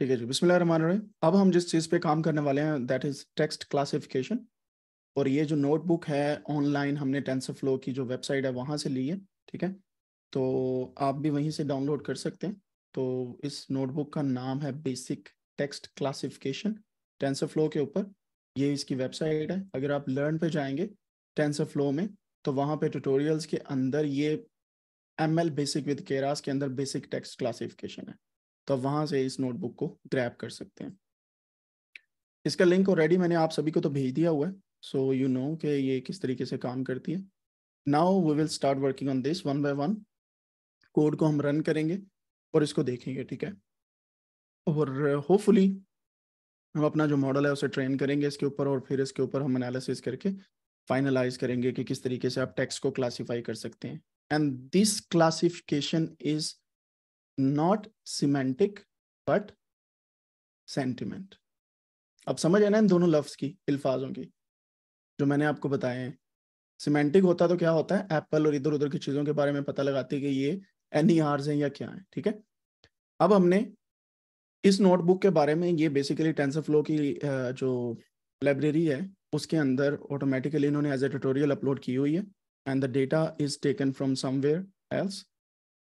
ठीक है जी बिस्मिल अब हम जिस चीज़ पे काम करने वाले हैं दैट इज़ टेक्स्ट क्लासिफिकेशन और ये जो नोटबुक है ऑनलाइन हमने टेंस फ्लो की जो वेबसाइट है वहाँ से ली है ठीक है तो आप भी वहीं से डाउनलोड कर सकते हैं तो इस नोटबुक का नाम है basic text classification tensor flow के ऊपर ये इसकी वेबसाइट है अगर आप लर्न पे जाएंगे टेंसर फ्लो में तो वहाँ पे ट्यूटोरियल्स के अंदर ये एम बेसिक विद केरास के अंदर बेसिक टेक्स्ट क्लासिफिकेशन है तो आप वहां से इस नोटबुक को ग्रैप कर सकते हैं इसका लिंक ऑलरेडी मैंने आप सभी को तो भेज दिया हुआ है सो यू नो कि ये किस तरीके से काम करती है now we will start working on this one by one code को हम रन करेंगे और इसको देखेंगे ठीक है और होपफुली हम अपना जो मॉडल है उसे ट्रेन करेंगे इसके ऊपर और फिर इसके ऊपर हम एनालिसिस करके फाइनलाइज करेंगे कि किस तरीके से आप टेक्स्ट को क्लासीफाई कर सकते हैं and this classification is not semantic but sentiment अब समझ आना ना इन दोनों लफ्ज की अल्फाजों की जो मैंने आपको बताए हैं सिमेंटिक होता तो क्या होता है एप्पल और इधर उधर की चीज़ों के बारे में पता लगाती है कि ये एनी आर्स e हैं या क्या है ठीक है अब हमने इस नोटबुक के बारे में ये बेसिकली टेंसर फ्लो की जो लाइब्रेरी है उसके अंदर ऑटोमेटिकली इन्होंने एज ए ट्यूटोरियल अपलोड की हुई है and the data is taken from somewhere else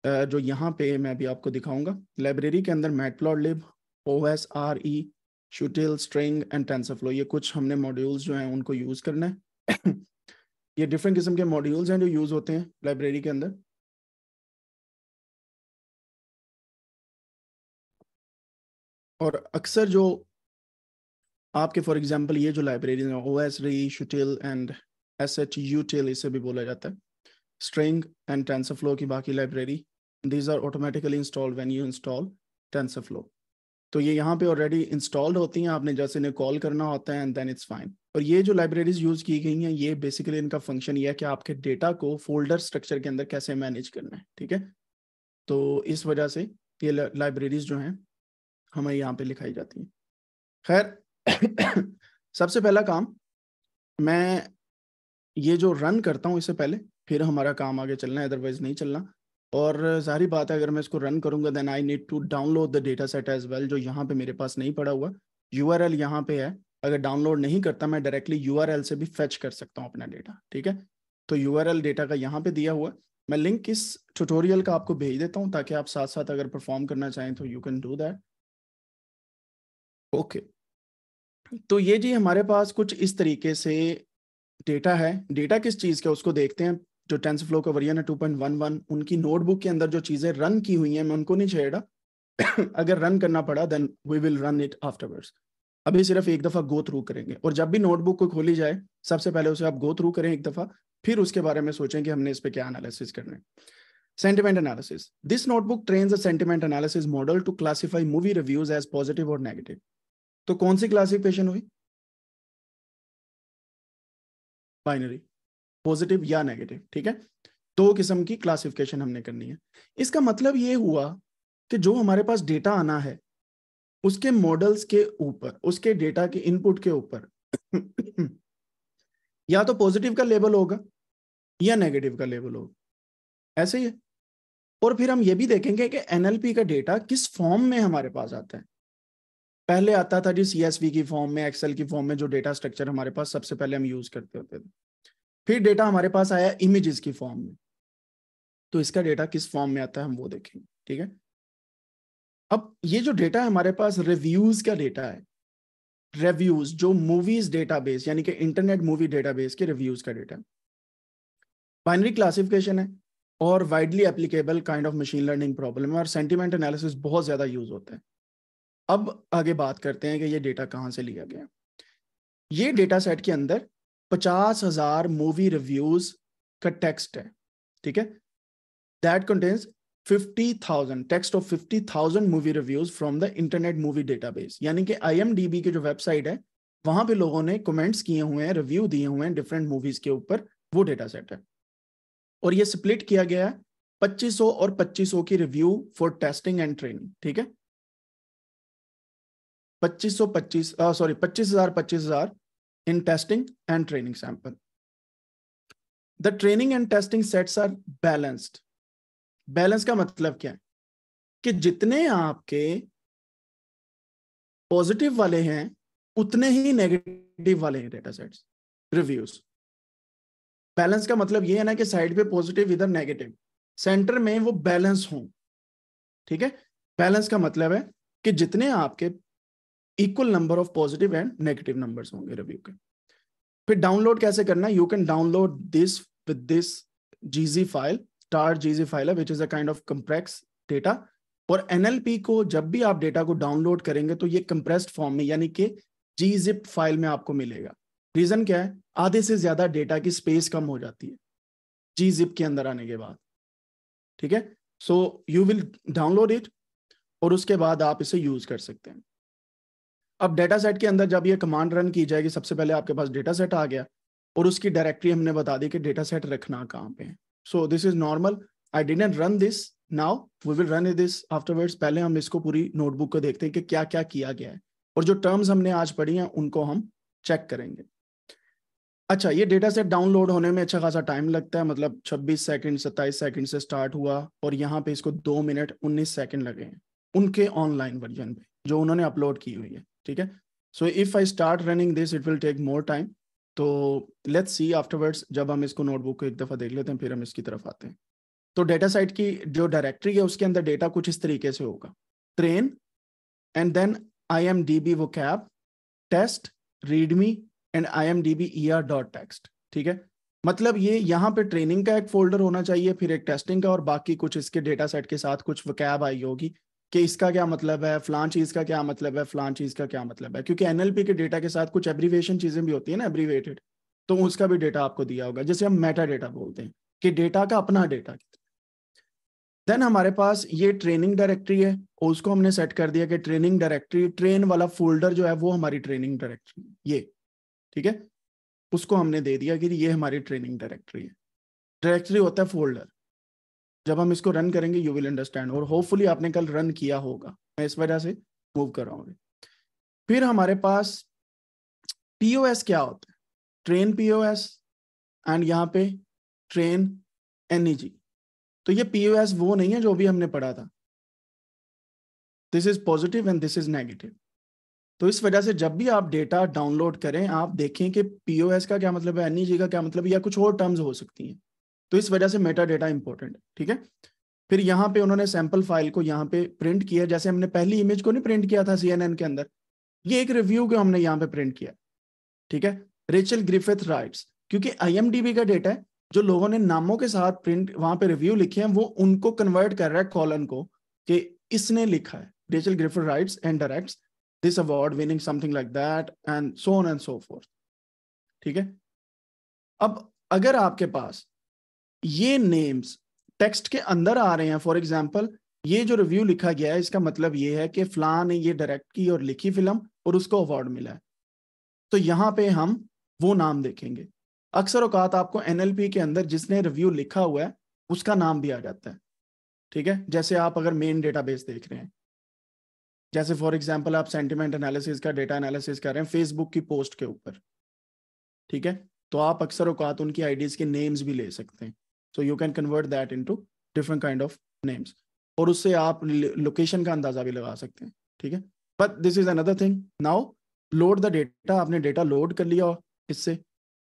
जो यहाँ पे मैं भी आपको दिखाऊंगा लाइब्रेरी के अंदर lib O S R E shutil string and TensorFlow ये कुछ हमने मॉड्यूल्स जो हैं उनको यूज़ करना है ये डिफरेंट किस्म के मॉड्यूल्स हैं जो यूज़ होते हैं लाइब्रेरी के अंदर और अक्सर जो आपके फॉर एग्जांपल ये जो लाइब्रेरी हैं O S re shutil and S H U इसे भी बोला जाता है string and TensorFlow की बाकी library these are automatically install when you install TensorFlow तो ये यहाँ पे ऑलरेडी इंस्टॉल्ड होती हैं आपने जैसे इन्हें कॉल करना होता है एंड देन इट्स फाइन और ये जो लाइब्रेरीज यूज की गई हैं ये बेसिकली इनका फंक्शन ये है कि आपके डेटा को फोल्डर स्ट्रक्चर के अंदर कैसे मैनेज करना है ठीक है तो इस वजह से ये लाइब्रेरीज जो हैं हमें यहाँ पे लिखाई जाती हैं खैर सबसे पहला काम मैं ये जो रन करता हूँ इससे पहले फिर हमारा काम आगे चलना है अदरवाइज नहीं चलना और सारी बात है अगर मैं इसको रन करूंगा then I need to download the data set as well जो यहाँ पे मेरे पास नहीं पड़ा हुआ यू आर एल यहाँ पे है अगर डाउनलोड नहीं करता मैं डायरेक्टली यू आर एल से भी फेच कर सकता हूँ अपना डेटा ठीक है तो यू आर एल डेटा का यहाँ पे दिया हुआ मैं लिंक इस ट्यूटोरियल का आपको भेज देता हूँ ताकि आप साथ साथ अगर परफॉर्म करना चाहें तो you can do that okay तो ये जी हमारे पास कुछ इस तरीके से डेटा है डेटा किस चीज़ का उसको देखते हैं जो टेंस फ्लो का वरियन है टू पॉइंट वन वन उनकी नोटबुक के अंदर जो चीजें रन की हुई हैं मैं उनको नहीं छेड़ा अगर रन करना पड़ा then we will run it afterwards अभी सिर्फ एक दफा गो थ्रू करेंगे और जब भी नोटबुक को खोली जाए सबसे पहले उसे आप गो थ्रू करें एक दफा फिर उसके बारे में सोचें कि हमने इस पर क्या एनालिसिस करना है sentiment analysis this notebook trains sentiment analysis model to to movie reviews as positive और नेगेटिव तो कौन सी क्लासिफिकेशन हुई बाइनरी पॉजिटिव या नेगेटिव ठीक है दो किस्म की क्लासिफिकेशन हमने करनी है इसका मतलब ये हुआ कि जो हमारे पास डेटा आना है उसके मॉडल्स के ऊपर उसके डेटा के इनपुट के ऊपर या तो पॉजिटिव का लेबल होगा या नेगेटिव का लेबल होगा ऐसे ही है और फिर हम ये भी देखेंगे कि एनएलपी का डेटा किस फॉर्म में हमारे पास आता है पहले आता था जी सीएसवी की फॉर्म में एक्सेल की फॉर्म में जो डेटा स्ट्रक्चर हमारे पास सबसे पहले हम यूज करते होते थे फिर डेटा हमारे पास आया इमेजेस की फॉर्म में तो इसका डेटा किस फॉर्म में आता है हम वो देखेंगे ठीक है अब ये जो डेटा है हमारे पास रिव्यूज का डेटा है रिव्यूज जो मूवीज डेटाबेस यानी कि इंटरनेट मूवी डेटाबेस के रिव्यूज का डेटा बाइनरी क्लासिफिकेशन है और widely applicable kind of machine learning problem है और सेंटिमेंट एनालिसिस बहुत ज़्यादा यूज होता है अब आगे बात करते हैं कि ये डेटा कहाँ से लिया गया ये डेटा सेट के अंदर पचास हजार मूवी रिव्यूज का टेक्स्ट है ठीक है that contains fifty thousand text of fifty thousand movie reviews from the internet movie database यानी कि आई की जो वेबसाइट है वहां पे लोगों ने कमेंट्स किए हुए हैं रिव्यू दिए हुए हैं डिफरेंट मूवीज के ऊपर वो डेटा सेट है और ये स्प्लिट किया गया है पच्चीस सौ और पच्चीस सौ की review for testing and training ठीक है पच्चीस सौ पच्चीस सॉरी पच्चीस हजार पच्चीस हजार in testing and training sample. The training and testing sets are balanced. Balance का मतलब क्या है कि जितने आपके पॉजिटिव वाले हैं उतने ही नेगेटिव वाले हैं डेटा सेट्स रिव्यूज बैलेंस का मतलब ये है ना कि साइड पे पॉजिटिव इधर नेगेटिव सेंटर में वो बैलेंस हो ठीक है बैलेंस का मतलब है कि जितने आपके equal number of positive and negative number होंगे रिव्यू के फिर डाउनलोड कैसे करना है you can download this with this GG file tar GG file है which is a kind of compress data और एनएलपी को जब भी आप डेटा को डाउनलोड करेंगे तो ये कंप्रेस्ड फॉर्म में यानी कि जी जिप फाइल में आपको मिलेगा रीजन क्या है आधे से ज्यादा डेटा की स्पेस कम हो जाती है जी जिप के अंदर आने के बाद ठीक है so you will download it और उसके बाद आप इसे यूज कर सकते हैं अब डेटा सेट के अंदर जब ये कमांड रन की जाएगी सबसे पहले आपके पास डेटा सेट आ गया और उसकी डायरेक्टरी हमने बता दी कि डेटा सेट रखना कहाँ पे है so this is normal I didn't run this now we will run this afterwards पहले हम इसको पूरी नोटबुक को देखते हैं कि क्या क्या किया गया है और जो टर्म्स हमने आज पढ़ी हैं उनको हम चेक करेंगे अच्छा ये डेटा सेट डाउनलोड होने में अच्छा खासा टाइम लगता है मतलब 26 सेकंड 27 सेकंड से स्टार्ट हुआ और यहाँ पे इसको दो मिनट 19 सेकंड लगे हैं उनके ऑनलाइन वर्जन पे जो उन्होंने अपलोड की हुई है ठीक है so if I start running this it will take more time तो लेट्स सी आफ्टरवर्ड्स जब हम इसको नोटबुक को एक दफ़ा देख लेते हैं फिर हम इसकी तरफ आते हैं तो डेटा साइट की जो डायरेक्टरी है उसके अंदर डेटा कुछ इस तरीके से होगा train and then I M D B vocab test readme and I M D B E R dot text ठीक है मतलब ये यहाँ पे ट्रेनिंग का एक फोल्डर होना चाहिए फिर एक टेस्टिंग का और बाकी कुछ इसके डेटा सेट के साथ कुछ वकैब आई होगी कि इसका क्या मतलब है फलान चीज का क्या मतलब है फलान चीज का क्या मतलब है क्योंकि एनएलपी के डेटा के साथ कुछ एब्रीवेशन चीजें भी होती है ना एब्रीवेटेड तो उसका भी डेटा आपको दिया होगा जैसे हम मेटा डेटा बोलते हैं कि डेटा का अपना डेटा देन हमारे पास ये ट्रेनिंग डायरेक्टरी है और उसको हमने सेट कर दिया कि ट्रेनिंग डायरेक्टरी ट्रेन वाला फोल्डर जो है वो हमारी ट्रेनिंग डायरेक्टरी ये ठीक है उसको हमने दे दिया कि ये हमारी ट्रेनिंग डायरेक्टरी है डायरेक्टरी होता है फोल्डर जब हम इसको रन करेंगे यू विल अंडरस्टैंड और होपफुली आपने कल रन किया होगा मैं इस वजह से मूव कर रहा हूँ फिर हमारे पास पीओएस क्या होता है ट्रेन पीओएस एंड यहाँ पे ट्रेन एनईजी e तो ये पीओएस वो नहीं है जो भी हमने पढ़ा था this is positive and this is negative तो इस वजह से जब भी आप डेटा डाउनलोड करें आप देखें कि पीओएस का क्या मतलब है एनईजी e का क्या मतलब है या कुछ और टर्म्स हो सकती हैं तो इस वजह से मेटा डेटा इंपॉर्टेंट है ठीक है फिर यहाँ पे उन्होंने सैंपल फाइल को यहाँ पे प्रिंट किया जैसे हमने पहली इमेज को नहीं प्रिंट किया था सी के अंदर ये एक रिव्यू को हमने यहाँ पे प्रिंट किया ठीक है रेचल ग्रिफिथ राइट क्योंकि आई का डेटा है जो लोगों ने नामों के साथ प्रिंट वहां पे रिव्यू लिखे हैं वो उनको कन्वर्ट कर रहा है कॉलन को कि इसने लिखा है Rachel Griffith write and direct this award winning something like that and so on and so forth ठीक है अब अगर आपके पास ये नेम्स टेक्स्ट के अंदर आ रहे हैं फॉर एग्जाम्पल ये जो रिव्यू लिखा गया है इसका मतलब ये है कि फ्लान ने ये डायरेक्ट की और लिखी फिल्म और उसको अवार्ड मिला है तो यहाँ पे हम वो नाम देखेंगे अक्सर औकात आपको एनएलपी के अंदर जिसने रिव्यू लिखा हुआ है उसका नाम भी आ जाता है ठीक है जैसे आप अगर मेन डेटाबेस देख रहे हैं जैसे फॉर एग्जाम्पल आप सेंटिमेंट एनालिसिस का डेटा एनालिसिस कर रहे हैं फेसबुक की पोस्ट के ऊपर ठीक है तो आप अक्सर औकात उनकी आईडीज के नेम्स भी ले सकते हैं so you can convert that into different kind of names और उससे आप लोकेशन का अंदाजा भी लगा सकते हैं ठीक है but this is another thing now load the data आपने डेटा लोड कर लिया इससे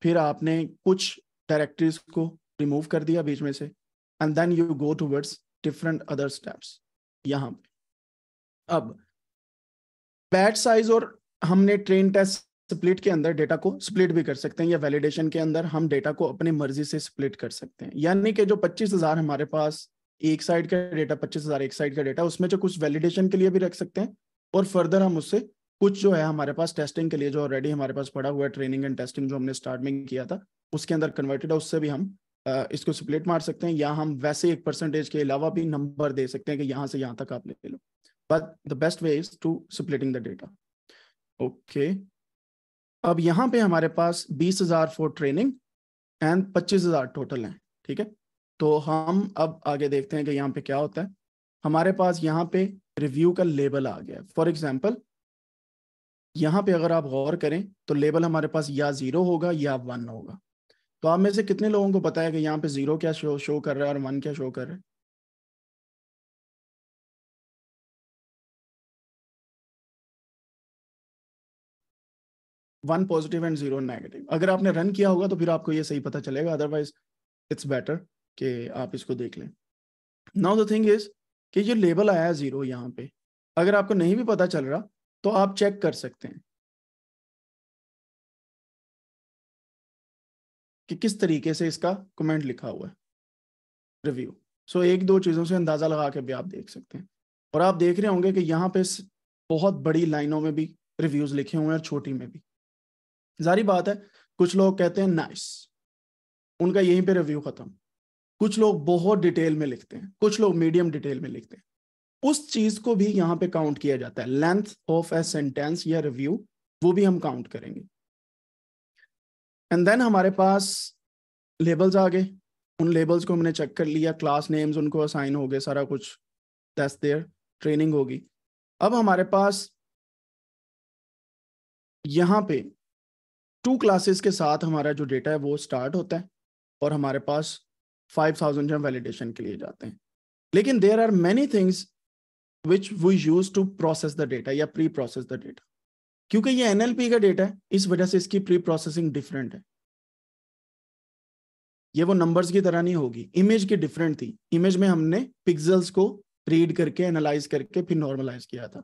फिर आपने कुछ डायरेक्टरीज को रिमूव कर दिया बीच में से and then you go towards different other steps यहाँ पे अब बैट साइज और हमने ट्रेन टेस्ट स्प्लिट के अंदर डेटा को स्प्लिट भी कर सकते हैं या वैलिडेशन के अंदर हम डेटा को अपनी मर्जी से स्प्लिट कर सकते हैं यानी कि जो 25,000 हमारे पास एक साइड का डेटा 25,000 एक साइड का डेटा उसमें जो कुछ वैलिडेशन के लिए भी रख सकते हैं और फर्दर हम उससे कुछ जो है हमारे पास टेस्टिंग के लिए जो ऑलरेडी हमारे पास पड़ा हुआ है ट्रेनिंग एंड टेस्टिंग जो हमने स्टार्ट में किया था उसके अंदर कन्वर्टेड है उससे भी हम इसको स्प्लिट मार सकते हैं या हम वैसे एक परसेंटेज के अलावा भी नंबर दे सकते हैं कि यहाँ से यहाँ तक आप ले लो but the best way is to splitting the data okay अब यहाँ पे हमारे पास बीस हजार फॉर ट्रेनिंग एंड पच्चीस हजार टोटल हैं ठीक है तो हम अब आगे देखते हैं कि यहाँ पे क्या होता है हमारे पास यहाँ पे रिव्यू का लेबल आ गया फॉर एग्जाम्पल यहाँ पे अगर आप गौर करें तो लेबल हमारे पास या जीरो होगा या वन होगा तो आप में से कितने लोगों को पता है कि यहाँ पे जीरो क्या शो शो कर रहा है और वन क्या शो कर रहा है one positive and zero negative अगर आपने रन किया होगा तो फिर आपको ये सही पता चलेगा अदरवाइज इट्स बेटर कि आप इसको देख लें नाउ द थिंग इज कि ये लेबल आया है जीरो यहाँ पे अगर आपको नहीं भी पता चल रहा तो आप चेक कर सकते हैं कि किस तरीके से इसका कमेंट लिखा हुआ है रिव्यू सो so, एक दो चीज़ों से अंदाज़ा लगा के भी आप देख सकते हैं और आप देख रहे होंगे कि यहाँ पे बहुत बड़ी लाइनों में भी रिव्यूज़ लिखे हुए हैं और छोटी में भी जारी बात है कुछ लोग कहते हैं नाइस उनका यहीं पे रिव्यू खत्म कुछ लोग बहुत डिटेल में लिखते हैं कुछ लोग मीडियम डिटेल में लिखते हैं उस चीज को भी यहाँ पे काउंट किया जाता है लेंथ ऑफ ए सेंटेंस या रिव्यू वो भी हम काउंट करेंगे एंड देन हमारे पास लेबल्स आ गए उन लेबल्स को हमने चेक कर लिया क्लास नेम्स उनको असाइन हो गए सारा कुछ दस देर ट्रेनिंग होगी अब हमारे पास यहाँ पे टू क्लासेस के साथ हमारा जो डेटा है वो स्टार्ट होता है और हमारे पास फाइव थाउजेंड जो वैलिडेशन के लिए जाते हैं लेकिन there are many things which we use to process the data या प्री प्रोसेस द डेटा क्योंकि ये एन का डेटा है इस वजह से इसकी प्री प्रोसेसिंग डिफरेंट है ये वो नंबर्स की तरह नहीं होगी इमेज की डिफरेंट थी इमेज में हमने पिक्सल्स को रीड करके एनालाइज करके फिर नॉर्मलाइज किया था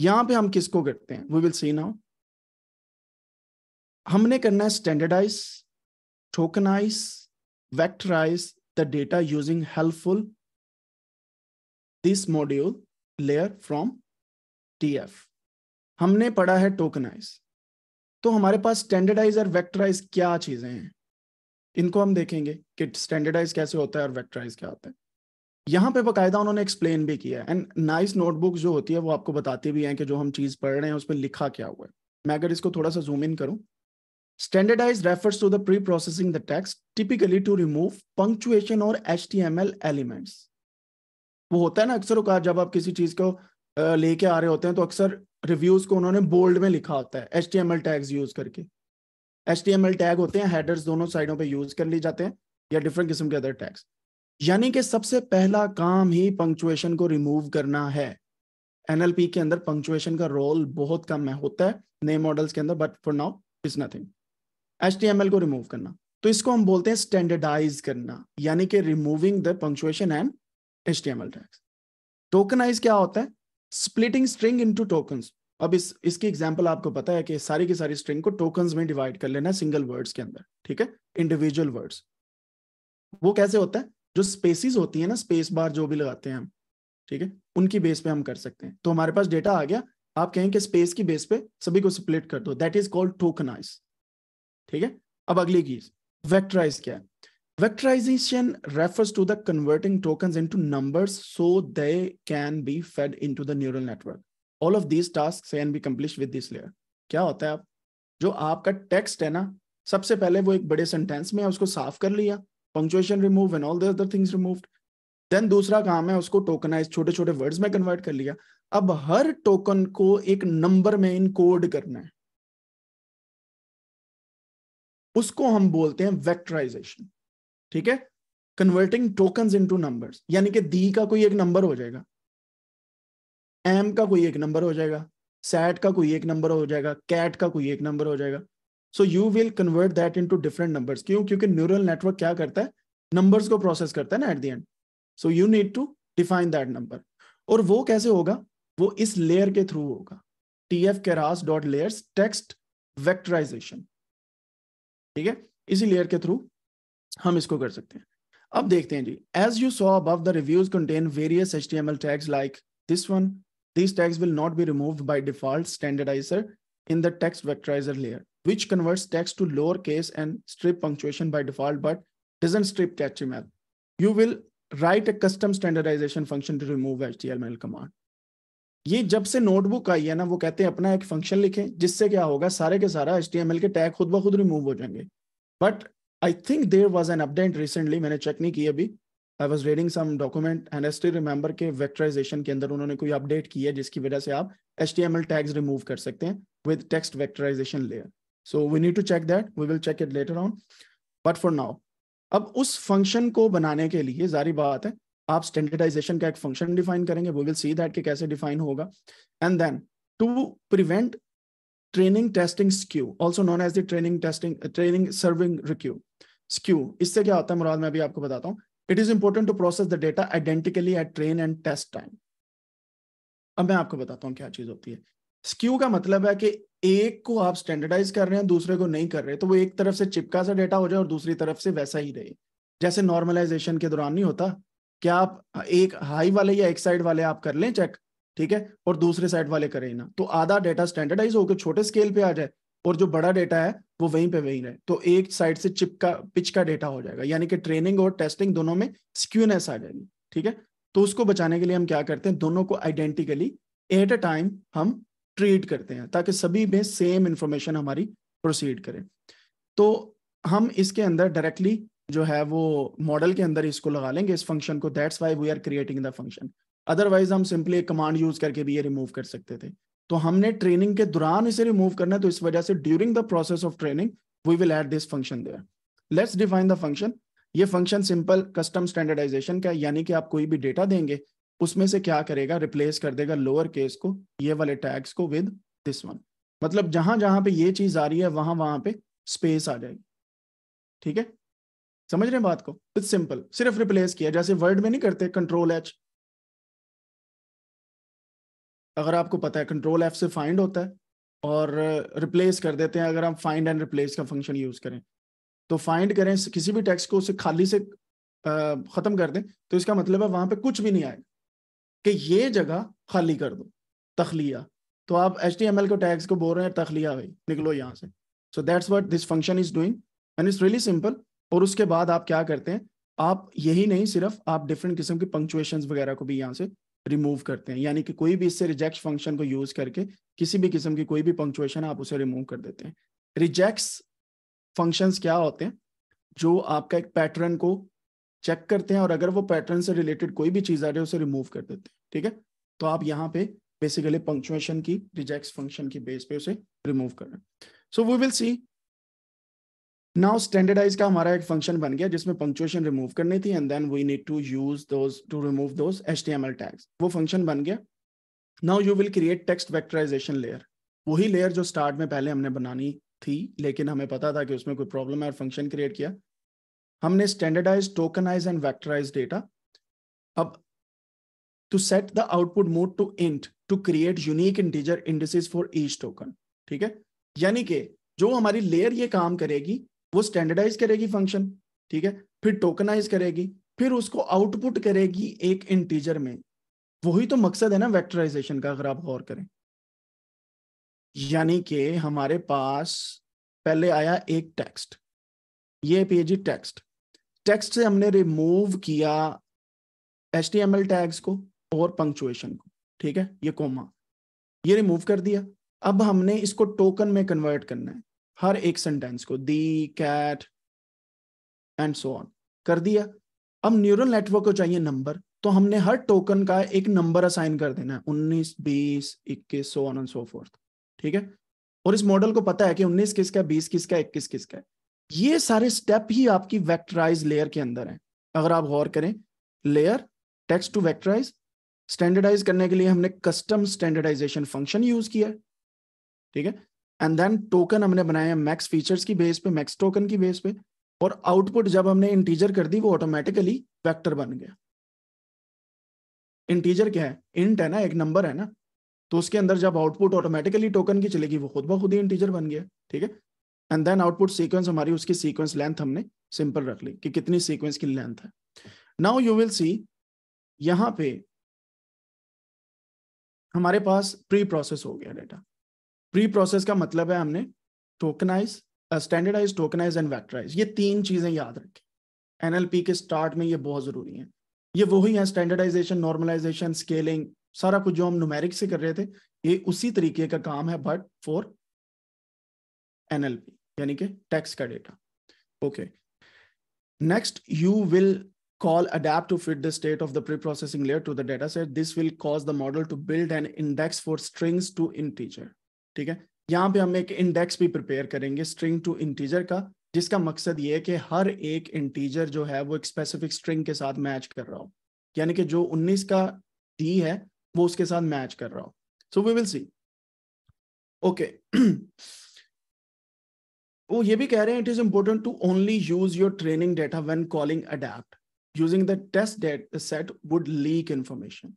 यहाँ पे हम किसको करते हैं वी विल सी नाउ हमने करना है standardize tokenize vectorize the data using helpful this module layer from TF हमने पढ़ा है टोकनाइज तो हमारे पास स्टैंडर्डाइज और वैक्टराइज क्या चीजें हैं इनको हम देखेंगे कि स्टैंडर्डाइज कैसे होता है और वैक्टराइज क्या होता है यहाँ पे बकायदा उन्होंने एक्सप्लेन भी किया है एंड नाइस नोटबुक जो होती है वो आपको बताती भी है कि जो हम चीज पढ़ रहे हैं उसमें लिखा क्या हुआ है मैं अगर इसको थोड़ा सा जूम इन करूँ Standardized refers to the pre-processing the text, typically to remove punctuation or HTML elements. वो होता है ना अक्सर उकार जब आप किसी चीज को लेके आ रहे होते हैं तो अक्सर रिव्यूज को उन्होंने बोल्ड में लिखा होता है H T M L tags use करके H T M L tag होते हैं हेडर्स दोनों साइडों पे यूज कर लिए जाते हैं या डिफरेंट किस्म के अदर टैग्स यानी कि सबसे पहला काम ही पंक्चुएशन को रिमूव करना है एनएलपी के अंदर पंक्चुएशन का रोल बहुत कम है होता है नए मॉडल्स के अंदर but for now is nothing H T M L को रिमूव करना तो इसको हम बोलते हैं स्टैंडर्डाइज करना यानी कि removing the punctuation and H tags tokenize क्या होता है स्प्लिटिंग स्ट्रिंग टू टोकन अब इस इसकी एग्जाम्पल आपको पता है कि सारी की सारी स्ट्रिंग को टोकन में डिवाइड कर लेना सिंगल वर्ड्स के अंदर ठीक है इंडिविजुअल वर्ड्स वो कैसे होता है जो स्पेसिस होती है ना स्पेस बार जो भी लगाते हैं हम ठीक है उनकी बेस पे हम कर सकते हैं तो हमारे पास डेटा आ गया आप कहें कि स्पेस की बेस पे सभी को स्प्लिट कर दो दैट इज कॉल्ड टोकनाइज ठीक है अब अगली चीज वेक्टराइज क्या है Vectorization refers to the converting tokens into numbers so they can be fed into the neural network. All of these tasks can be accomplished with this layer. क्या होता है आप जो आपका टेक्स्ट है ना सबसे पहले वो एक बड़े सेंटेंस में है उसको साफ कर लिया punctuation remove and all the other things removed then दूसरा काम है उसको टोकनाइज छोटे छोटे वर्ड्स में कन्वर्ट कर लिया अब हर टोकन को एक नंबर में इनकोड करना है उसको हम बोलते हैं वेक्टराइजेशन ठीक है कन्वर्टिंग टोकन टू नंबर यानी कि दी का कोई एक नंबर हो जाएगा एम का कोई एक नंबर हो जाएगा सैट का कोई एक नंबर हो जाएगा कैट का कोई एक नंबर हो जाएगा so you will convert that to different number क्यों क्योंकि न्यूरल नेटवर्क क्या करता है नंबर्स को प्रोसेस करता है ना at the end so you need to define that number और वो कैसे होगा वो इस लेयर के थ्रू होगा T F Keras dot layers text vectorization ठीक है इसी लेयर के थ्रू हम इसको कर सकते हैं अब देखते हैं जी एज यू सो अब the reviews contain various H T M L tags like this one this tags will not be remove by default standardizer in the text vectorizer layer which converts text to lower case and strip punctuation by default but doesn't strip H T you will write a custom standardization function to remove H T M L command ये जब से notebook I है ना वो कहते हैं अपना एक फंक्शन लिखें जिससे क्या होगा सारे के सारा एच के टैग खुद ब खुद रिमूव हो जाएंगे but I think there was an update recently मैंने चेक नहीं की अभी I was reading some document and as remember के वेक्टराइजेशन के अंदर उन्होंने कोई अपडेट किया है जिसकी वजह से आप एच टैग्स रिमूव कर सकते हैं with text vectorization layer so we need to check that we will check it later on but for now अब उस फंक्शन को बनाने के लिए जारी बात है आप स्टैंडर्डाइजेशन का एक फंक्शन डिफाइन करेंगे वो विल सी दैट कि कैसे डिफाइन होगा and then to prevent training testing skew also known as the training testing training serving skew skew इससे क्या होता है मुराद मैं अभी आपको बताता हूँ it is important to process the data identically at train and test time अब मैं आपको बताता हूँ क्या चीज होती है स्क्यू का मतलब है कि एक को आप स्टैंडर्डाइज कर रहे हैं दूसरे को नहीं कर रहे तो वो एक तरफ से चिपका सा डेटा हो जाए और दूसरी तरफ से वैसा ही रहे जैसे नॉर्मलाइजेशन के दौरान नहीं होता क्या आप एक हाई वाले या एक साइड वाले आप कर लें चेक ठीक है और दूसरे साइड वाले करें ना तो आधा डेटा स्टैंडर्डाइज होकर छोटे स्केल पे आ जाए और जो बड़ा डेटा है वो वहीं पे वहीं रहे तो एक साइड से चिप का पिच का डेटा हो जाएगा यानी कि ट्रेनिंग और टेस्टिंग दोनों में स्क्यूनेस आ जाएगी ठीक है तो उसको बचाने के लिए हम क्या करते हैं दोनों को आइडेंटिकली एट अ टाइम हम ट्रीट करते हैं ताकि सभी में सेम इंफॉर्मेशन हमारी प्रोसीड करें तो हम इसके अंदर डायरेक्टली जो है वो मॉडल के अंदर इसको लगा लेंगे इस फंक्शन को that's why we are creating the function otherwise हम सिंपली एक कमांड यूज करके भी ये रिमूव कर सकते थे तो हमने ट्रेनिंग के दौरान इसे रिमूव करना है तो इस वजह से during the process of training we will add this function there let's define the function ये फंक्शन सिंपल कस्टम स्टैंडर्डाइजेशन का यानी कि आप कोई भी डेटा देंगे उसमें से क्या करेगा रिप्लेस कर देगा लोअर केस को ये वाले टैग्स को विद दिस वन मतलब जहां जहां पे ये चीज आ रही है वहां वहां पे स्पेस आ जाएगी ठीक है समझ रहे हैं बात को इट्स सिंपल सिर्फ रिप्लेस किया जैसे वर्ड में नहीं करते कंट्रोल एच अगर आपको पता है कंट्रोल एफ से फाइंड होता है और रिप्लेस कर देते हैं अगर हम फाइंड एंड रिप्लेस का फंक्शन यूज करें तो फाइंड करें किसी भी टेक्स्ट को उसे खाली से ख़त्म कर दें तो इसका मतलब है वहां पे कुछ भी नहीं आएगा कि ये जगह खाली कर दो तखलिया तो आप एच डी एम एल को टैक्स को बोल रहे हैं तखलिया भाई निकलो यहाँ से so that's what this function is doing and it's really simple और उसके बाद आप क्या करते हैं आप यही नहीं सिर्फ आप डिफरेंट किस्म के पंक्चुएशन वगैरह को भी यहाँ से रिमूव करते हैं यानी कि कोई भी इससे रिजेक्ट फंक्शन को यूज करके किसी भी किस्म की कोई भी पंक्चुएशन आप उसे रिमूव कर देते हैं रिजेक्ट फंक्शंस क्या होते हैं जो आपका एक पैटर्न को चेक करते हैं और अगर वो पैटर्न से रिलेटेड कोई भी चीज़ आ रही है उसे रिमूव कर देते हैं ठीक है तो आप यहाँ पे बेसिकली पंक्चुएशन की रिजेक्ट फंक्शन की बेस पे उसे रिमूव कर रहे हैं so we will see now standardize का हमारा एक फंक्शन बन गया जिसमें पंक्चुएशन रिमूव करनी थी and then we need to use to remove those H tags वो फंक्शन बन गया now you will create text vectorization layer वही लेयर जो स्टार्ट में पहले हमने बनानी थी लेकिन हमें पता था कि उसमें कोई प्रॉब्लम है और फंक्शन क्रिएट किया हमने standardize tokenize and vectorize data अब to set the output mode to int to create unique integer indices for each token ठीक है यानी कि जो हमारी लेयर ये काम करेगी वो स्टैंडर्डाइज करेगी फंक्शन ठीक है फिर टोकनाइज करेगी फिर उसको आउटपुट करेगी एक इंटीजर में वही तो मकसद है ना वेक्टराइजेशन का अगर आप गौर करें यानी कि हमारे पास पहले आया एक टेक्स्ट ये पेज टेक्स्ट टेक्स्ट से हमने रिमूव किया एच टैग्स को और पंक्चुएशन को ठीक है ये कोमा ये रिमूव कर दिया अब हमने इसको टोकन में कन्वर्ट करना है हर एक सेंटेंस को the cat and so on कर दिया अब न्यूरल नेटवर्क को चाहिए नंबर तो हमने हर टोकन का एक नंबर असाइन कर देना है उन्नीस बीस इक्कीस so on and so forth ठीक है और इस मॉडल को पता है कि उन्नीस किसका बीस किसका इक्कीस किसका है ये सारे स्टेप ही आपकी वैक्टराइज लेयर के अंदर हैं अगर आप गौर करें layer text to vectorize standardize करने के लिए हमने कस्टम स्टैंडर्डाइजेशन फंक्शन यूज किया ठीक है एंड देन टोकन हमने बनाया मैक्स फीचर्स की बेस पे मैक्स टोकन की बेस पे और आउटपुट जब हमने इंटीजर कर दी वो ऑटोमेटिकली वेक्टर बन गया इंटीजर क्या है इंट है ना एक नंबर है ना तो उसके अंदर जब आउटपुट ऑटोमेटिकली टोकन की चलेगी वो खुद ब खुद ही इंटीजर बन गया ठीक है एंड देन आउटपुट सीक्वेंस हमारी उसकी सीक्वेंस लेंथ हमने सिंपल रख ली कि कितनी सीक्वेंस की लेंथ है नाउ यू विल सी यहाँ पे हमारे पास प्री प्रोसेस हो गया डेटा प्री प्रोसेस का मतलब है हमने tokenize standardize tokenize and vectorize ये तीन चीजें याद रखें एनएलपी के स्टार्ट में ये बहुत जरूरी है ये वही है स्टैंडर्डाइजेशन नॉर्मलाइजेशन स्केलिंग सारा कुछ जो हम नुमेरिक से कर रहे थे ये उसी तरीके का काम है बट फॉर एनएलपी यानी कि टैक्स का data okay next you will call to fit the state of the preprocessing pre to the data the this will will the model to build an index for strings to integer ठीक है यहाँ पे हम एक index भी prepare करेंगे string to integer का जिसका मकसद ये है कि हर एक इंटीजर जो है वो एक स्पेसिफिक स्ट्रिंग के साथ मैच कर रहा हो यानी कि जो 19 का डी है वो उसके साथ मैच कर रहा हो so we will see okay वो ये भी कह रहे हैं it is important to only use your training data when calling adapt using the test set would leak information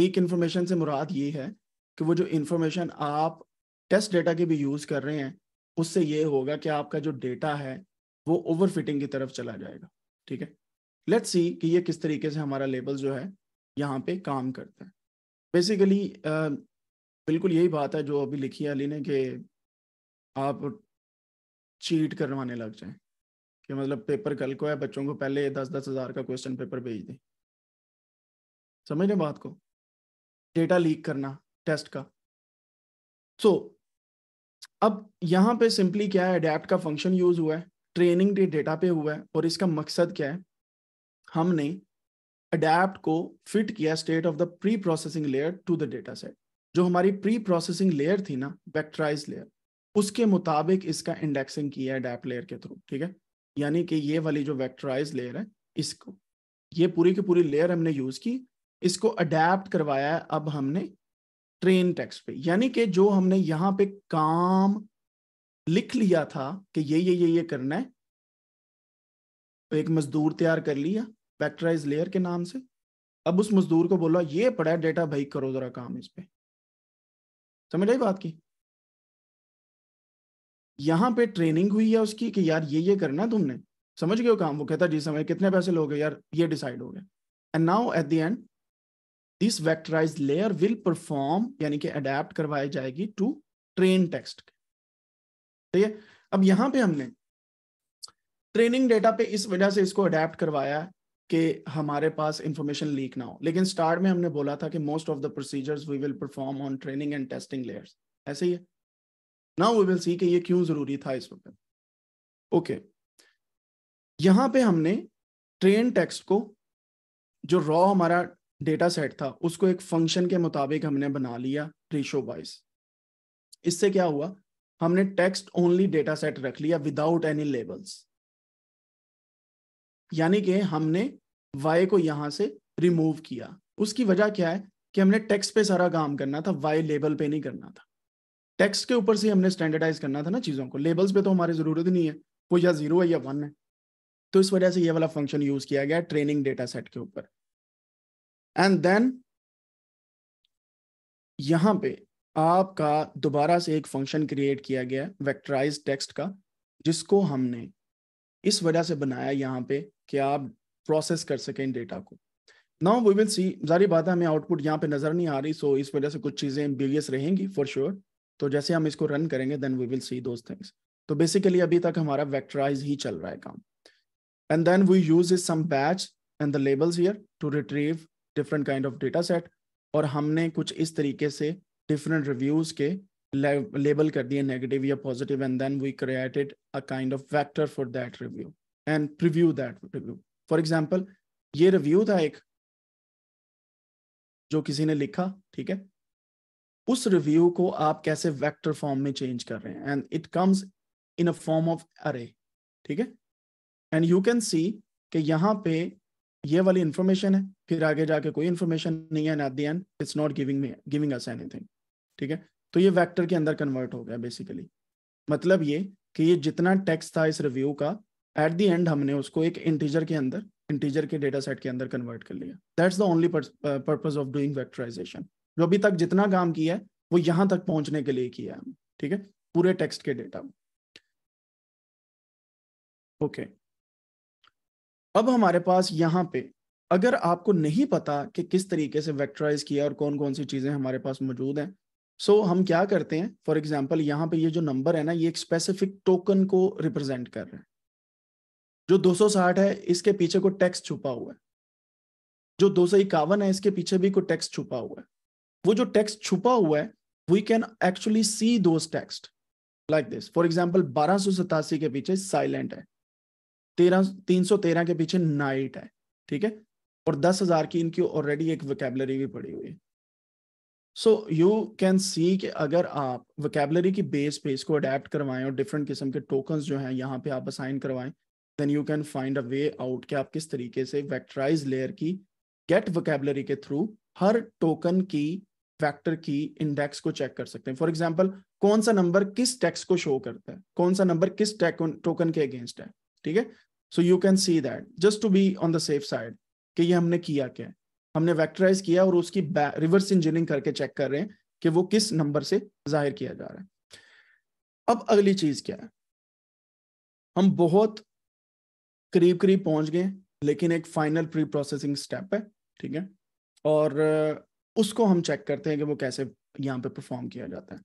leak information से मुराद ये है कि वो जो इन्फॉर्मेशन आप टेस्ट डेटा की भी यूज़ कर रहे हैं उससे ये होगा कि आपका जो डेटा है वो ओवरफिटिंग की तरफ चला जाएगा ठीक है लेट्स सी कि ये किस तरीके से हमारा लेबल जो है यहाँ पे काम करता है बेसिकली बिल्कुल यही बात है जो अभी लिखी है अली ने कि आप चीट करवाने लग जाएं कि मतलब पेपर कल को है बच्चों को पहले दस दस हज़ार का क्वेश्चन पेपर भेज दें समझ रहे बात को डेटा लीक करना टेस्ट का सो so, अब यहाँ पे सिंपली क्या है अडेप्ट का फंक्शन यूज हुआ है ट्रेनिंग डेटा पे हुआ है और इसका मकसद क्या है हमने अडेप्ट को फिट किया state of the preprocessing layer to the data set जो हमारी प्री प्रोसेसिंग लेयर थी ना वैक्ट्राइज लेयर उसके मुताबिक इसका इंडेक्सिंग किया है डैप लेयर के थ्रू ठीक है यानी कि ये वाली जो वैक्ट्राइज लेयर है इसको ये पूरी की पूरी लेयर हमने यूज की इसको अडेप्ट करवाया है अब हमने ट्रेन टैक्स पे यानी कि जो हमने यहाँ पे काम लिख लिया था कि ये ये ये ये करना है तो एक मजदूर तैयार कर लिया वैक्टराइज लेयर के नाम से अब उस मजदूर को बोला ये पड़ा है डेटा भाई करो जरा काम इस पे समझ आई बात की यहाँ पे ट्रेनिंग हुई है उसकी कि यार ये ये करना तुमने समझ गए काम वो कहता जी समय कितने पैसे लोगे यार ये डिसाइड हो गया and now at the end this vectorize layer will perform यानी कि अडेप्ट करवाई जाएगी टू ट्रेन टेक्स्ट ठीक है अब यहाँ पे हमने ट्रेनिंग डेटा पे इस वजह से इसको अडेप्ट करवाया कि हमारे पास इंफॉर्मेशन लीक ना हो लेकिन स्टार्ट में हमने बोला था कि most of the procedures we will perform on training and testing layers ऐसे ही है ना वी विल सी कि ये क्यों जरूरी था इस वक्त ओके okay. यहाँ पे हमने ट्रेन टेक्स्ट को जो रॉ हमारा डेटा सेट था उसको एक फंक्शन के मुताबिक हमने बना लिया रेशो वाइज इससे क्या हुआ हमने टेक्स्ट ओनली डेटा सेट रख लिया विदाउट एनी लेबल्स यानी कि हमने वाई को यहां से रिमूव किया उसकी वजह क्या है कि हमने टेक्स्ट पे सारा काम करना था वाई लेबल पे नहीं करना था टेक्स्ट के ऊपर से हमने स्टैंडर्डाइज करना था ना चीज़ों को लेबल्स पे तो हमारी ज़रूरत नहीं है वो या जीरो है या वन है तो इस वजह से ये वाला फंक्शन यूज़ किया गया ट्रेनिंग डेटा सेट के ऊपर एंड देन यहां पे आपका दोबारा से एक फंक्शन क्रिएट किया गया है वेक्टराइज टेक्स्ट का जिसको हमने इस वजह से बनाया यहाँ पे कि आप प्रोसेस कर सकें डेटा को नाउ वी विल सी जारी बात है हमें आउटपुट यहाँ पे नजर नहीं आ रही सो so इस वजह से कुछ चीजें एम्बिगियस रहेंगी फॉर श्योर sure. तो जैसे हम इसको रन करेंगे then we will see those things तो बेसिकली अभी तक हमारा वैक्टराइज ही चल रहा है काम and then we use is some batch and the labels here to retrieve different kind of data set और हमने कुछ इस तरीके से डिफरेंट रिव्यूज के लेबल कर दिए नेगेटिव या positive and then we created a kind of vector for that review and preview that review for example ये रिव्यू था एक जो किसी ने लिखा ठीक है उस रिव्यू को आप कैसे वेक्टर फॉर्म में चेंज कर रहे हैं and it comes in a form of अरे ठीक है एंड यू कैन सी कि यहाँ पे ये वाली इन्फॉर्मेशन है फिर आगे जाके कोई इन्फॉर्मेशन नहीं है at the end it's not giving me giving us anything ठीक है तो ये वेक्टर के अंदर कन्वर्ट हो गया बेसिकली मतलब ये कि ये जितना टेक्स्ट था इस रिव्यू का एट दी एंड हमने उसको एक इंटीजर के अंदर इंटीजर के डेटा सेट के अंदर कन्वर्ट कर लिया that's the only purpose of doing vectorization जो अभी तक जितना काम किया है वो यहाँ तक पहुंचने के लिए किया है ठीक है पूरे टेक्स्ट के डेटा ओके okay. अब हमारे पास यहाँ पे अगर आपको नहीं पता कि किस तरीके से वेक्टराइज किया और कौन कौन सी चीज़ें हमारे पास मौजूद हैं सो so, हम क्या करते हैं फॉर एग्जाम्पल यहाँ पे ये जो नंबर है ना ये एक स्पेसिफिक टोकन को रिप्रेजेंट कर रहे हैं जो 260 है इसके पीछे को टैक्स छुपा हुआ है जो दो है इसके पीछे भी कोई टैक्स छुपा हुआ है वो जो टैक्स छुपा हुआ है we can actually see those text like this for example बारह के पीछे साइलेंट है तेरह तीन सौ तेरह के पीछे नाइट है ठीक है और दस हजार की इनकी ऑलरेडी एक वकेबलरी भी पड़ी हुई है सो यू कैन सी कि अगर आप वकेबलरी की बेस पे इसको अडेप्ट करवाएं और डिफरेंट किस्म के टोकन जो हैं यहाँ पे आप असाइन करवाएं then you can find a way out कि आप किस तरीके से वैक्टराइज लेयर की गेट वकेबलरी के थ्रू हर टोकन की वेक्टर की इंडेक्स को चेक कर सकते हैं फॉर एग्जाम्पल कौन सा नंबर किस टैक्स को शो करता है कौन सा नंबर किस टोकन के अगेंस्ट है ठीक है so you can see that just to be on the safe side कि ये हमने किया क्या हमने वैक्टराइज किया और उसकी रिवर्स इंजीनियरिंग करके चेक कर रहे हैं कि वो किस नंबर से जाहिर किया जा रहा है अब अगली चीज क्या है हम बहुत करीब करीब पहुंच गए लेकिन एक फाइनल प्री प्रोसेसिंग स्टेप है ठीक है और उसको हम चेक करते हैं कि वो कैसे यहाँ पे परफॉर्म किया जाता है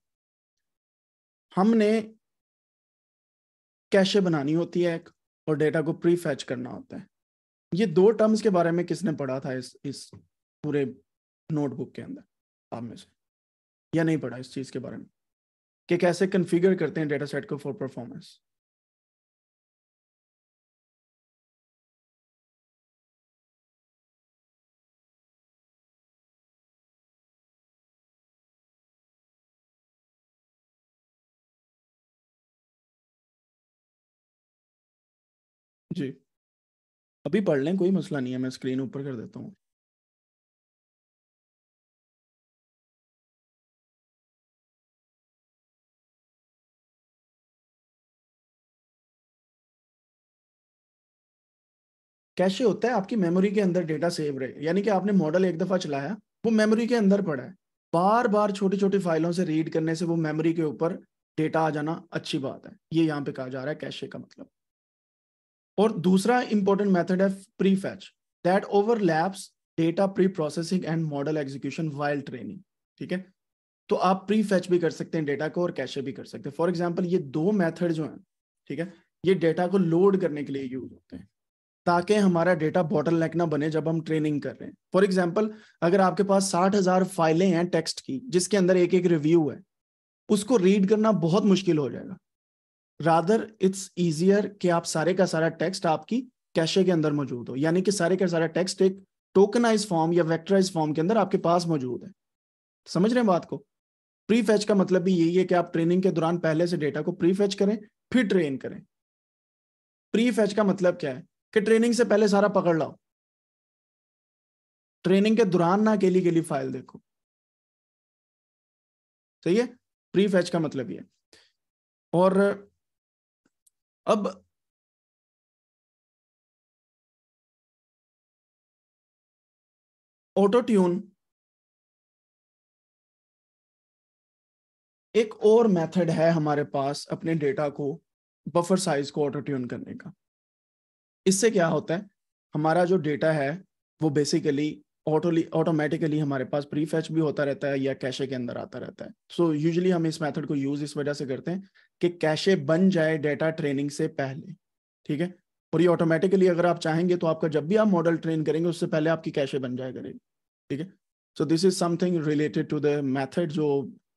हमने कैशे बनानी होती है एक और डेटा को प्री फैच करना होता है ये दो टर्म्स के बारे में किसने पढ़ा था इस इस पूरे नोटबुक के अंदर आप में से या नहीं पढ़ा इस चीज़ के बारे में कि कैसे कन्फिगर करते हैं डेटा सेट को फॉर परफॉर्मेंस जी अभी पढ़ लें कोई मसला नहीं है मैं स्क्रीन ऊपर कर देता हूँ कैसे होता है आपकी मेमोरी के अंदर डेटा सेव रहे यानी कि आपने मॉडल एक दफा चलाया वो मेमोरी के अंदर पड़ा है बार बार छोटी छोटी फाइलों से रीड करने से वो मेमोरी के ऊपर डेटा आ जाना अच्छी बात है ये यहाँ पे कहा जा रहा है कैशे का मतलब और दूसरा इंपॉर्टेंट मेथड है prefetch that overlaps data preprocessing and model execution while training ठीक है तो आप प्री फैच भी कर सकते हैं डेटा को और कैशे भी कर सकते हैं फॉर एग्जाम्पल ये दो मैथड जो है ठीक है ये डेटा को लोड करने के लिए यूज होते हैं ताकि हमारा डेटा बॉटल नेक ना बने जब हम ट्रेनिंग कर रहे हैं फॉर एग्जाम्पल अगर आपके पास साठ हजार फाइलें हैं टेक्स्ट की जिसके अंदर एक एक रिव्यू है उसको रीड करना बहुत मुश्किल हो जाएगा रादर इट्स इजियर कि आप सारे का सारा टेक्स्ट आपकी कैशे के अंदर मौजूद हो यानी कि सारे का सारा टेक्स्ट एक टोकनाइज फॉर्म या वेक्टराइज फॉर्म के अंदर आपके पास मौजूद है समझ रहे हैं बात को प्री फैच का मतलब भी यही है कि आप ट्रेनिंग के दौरान पहले से डेटा को प्री फैच करें फिर ट्रेन करें प्री फैच का मतलब क्या है कि ट्रेनिंग से पहले सारा पकड़ लाओ ट्रेनिंग के दौरान ना अकेली अकेली फाइल देखो सही है प्री फैच का मतलब ये और अब ऑटो ट्यून एक और मेथड है हमारे पास अपने डेटा को बफर साइज को ऑटो ट्यून करने का इससे क्या होता है हमारा जो डेटा है वो बेसिकली ऑटोली ऑटोमेटिकली हमारे पास प्री फैच भी होता रहता है या कैशे के अंदर आता रहता है सो so, यूजली हम इस मेथड को यूज इस वजह से करते हैं कि कैशे बन जाए डेटा ट्रेनिंग से पहले ठीक है और ये ऑटोमेटिकली अगर आप चाहेंगे तो आपका जब भी आप मॉडल ट्रेन करेंगे उससे पहले आपकी कैशे बन जाए करेगी ठीक है so this is something related to the method जो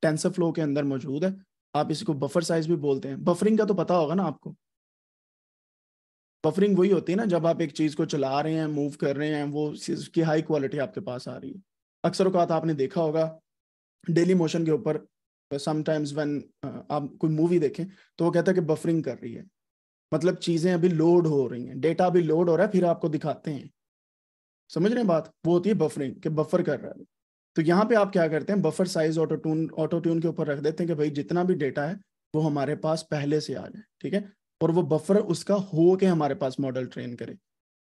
टेंसर फ्लो के अंदर मौजूद है आप इसको बफर साइज भी बोलते हैं बफरिंग का तो पता होगा ना आपको बफरिंग वही होती है ना जब आप एक चीज को चला रहे हैं मूव कर रहे हैं वो उसकी हाई क्वालिटी आपके पास आ रही है अक्सर अवकात तो आपने देखा होगा डेली मोशन के ऊपर समटाइम्स व्हेन आप कोई मूवी देखें तो वो कहता है कि बफरिंग कर रही है मतलब चीजें अभी लोड हो रही हैं डेटा अभी लोड हो रहा है फिर आपको दिखाते हैं समझ रहे हैं बात वो होती है बफरिंग कि बफर कर रहा है तो यहाँ पे आप क्या करते हैं buffer size autotune autotune के ऊपर रख देते हैं कि भाई जितना भी डेटा है वो हमारे पास पहले से आ जाए ठीक है और वो बफर उसका हो के हमारे पास मॉडल ट्रेन करे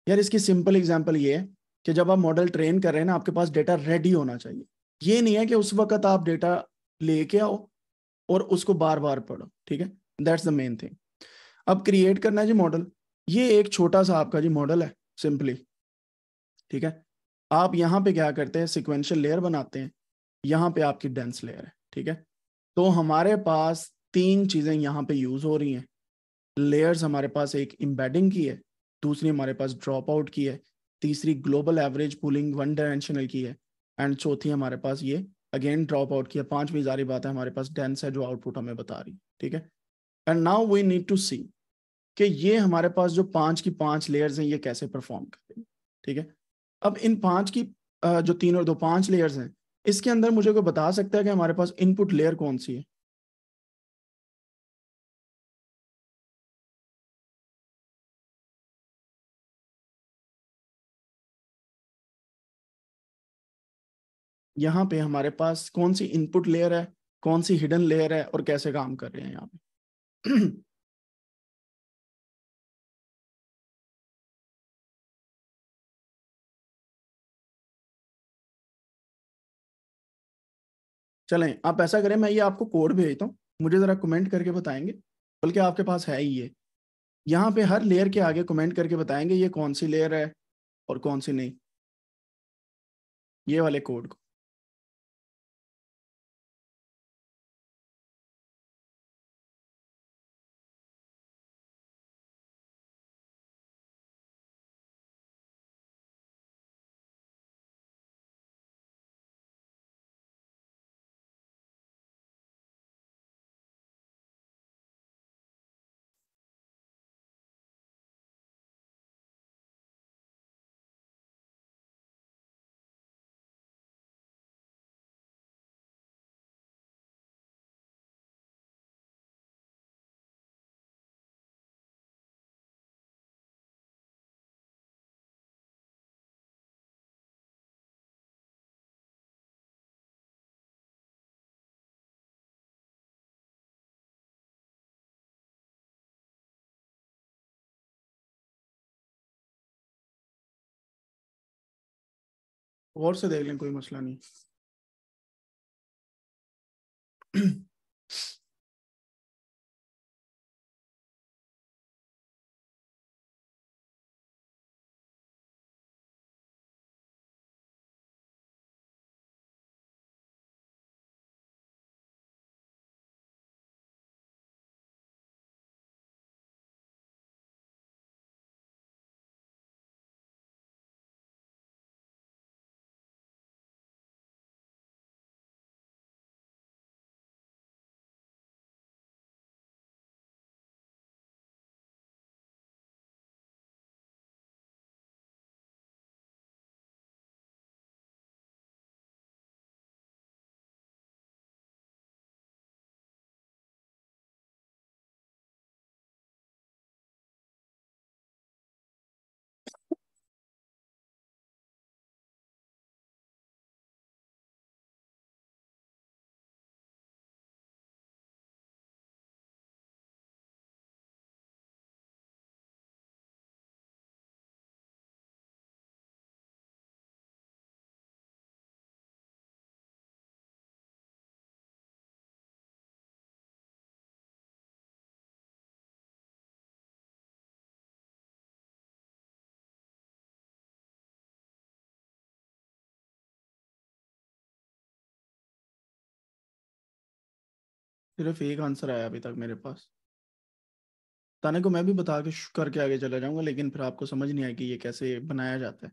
यार इसकी सिंपल एग्जाम्पल ये है कि जब आप मॉडल ट्रेन कर रहे हैं ना आपके पास डेटा रेडी होना चाहिए ये नहीं है कि उस वक्त आप डेटा लेके आओ और उसको बार बार पढ़ो ठीक है दैट्स द मेन थिंग अब क्रिएट करना है जी मॉडल ये एक छोटा सा आपका जी मॉडल है सिंपली ठीक है आप यहाँ पे क्या करते हैं सिक्वेंशियल लेयर बनाते हैं यहाँ पे आपकी डेंस लेयर है ठीक है तो हमारे पास तीन चीजें यहाँ पे यूज हो रही हैं लेयर्स हमारे पास एक इम्बेडिंग की है दूसरी हमारे पास ड्रॉप आउट की है तीसरी global average pooling one dimensional की है एंड चौथी हमारे पास ये अगेन ड्रॉप आउट की है पांचवी जारी बात है हमारे पास डेंस है जो आउटपुट हमें बता रही ठीक है and now we need to see कि ये हमारे पास जो पांच की पांच लेयर्स हैं ये कैसे परफॉर्म करेंगे ठीक है अब इन पांच की जो तीन और दो पांच लेयर्स हैं इसके अंदर मुझे कोई बता सकता है कि हमारे पास इनपुट लेयर कौन सी है यहाँ पे हमारे पास कौन सी इनपुट लेयर है कौन सी हिडन लेयर है और कैसे काम कर रहे हैं यहाँ पे चलें आप ऐसा करें मैं ये आपको कोड भेजता हूँ मुझे ज़रा कमेंट करके बताएंगे बल्कि आपके पास है ही ये यहाँ पे हर लेयर के आगे कमेंट करके बताएंगे ये कौन सी लेयर है और कौन सी नहीं ये वाले कोड को और से देख लें कोई मसला नहीं सिर्फ एक आंसर आया अभी तक मेरे पास ताने को मैं भी बता के करके आगे चला जाऊंगा लेकिन फिर आपको समझ नहीं आया कि ये कैसे बनाया जाता है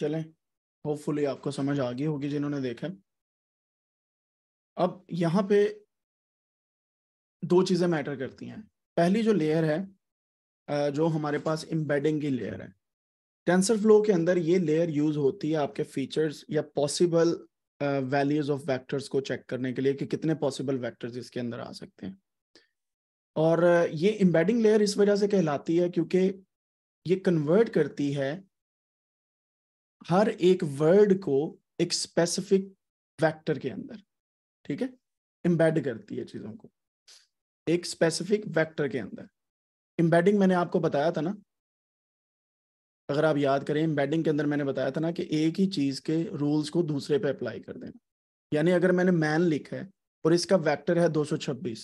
चलें होपफुली आपको समझ आ गई होगी जिन्होंने देखा अब यहाँ पे दो चीज़ें मैटर करती हैं पहली जो लेयर है जो हमारे पास एम्बेडिंग की लेयर है टेंसर फ्लो के अंदर ये लेयर यूज़ होती है आपके फीचर्स या पॉसिबल वैल्यूज ऑफ वेक्टर्स को चेक करने के लिए कि कितने पॉसिबल वेक्टर्स इसके अंदर आ सकते हैं और ये एम्बेडिंग लेयर इस वजह से कहलाती है क्योंकि ये कन्वर्ट करती है हर एक वर्ड को एक स्पेसिफिक वेक्टर के अंदर ठीक है एम्बेड करती है चीजों को एक स्पेसिफिक वेक्टर के अंदर एम्बेडिंग मैंने आपको बताया था ना अगर आप याद करें एम्बेडिंग के अंदर मैंने बताया था ना कि एक ही चीज के रूल्स को दूसरे पे अप्लाई कर देना यानी अगर मैंने मैन लिखा है और इसका वेक्टर है 226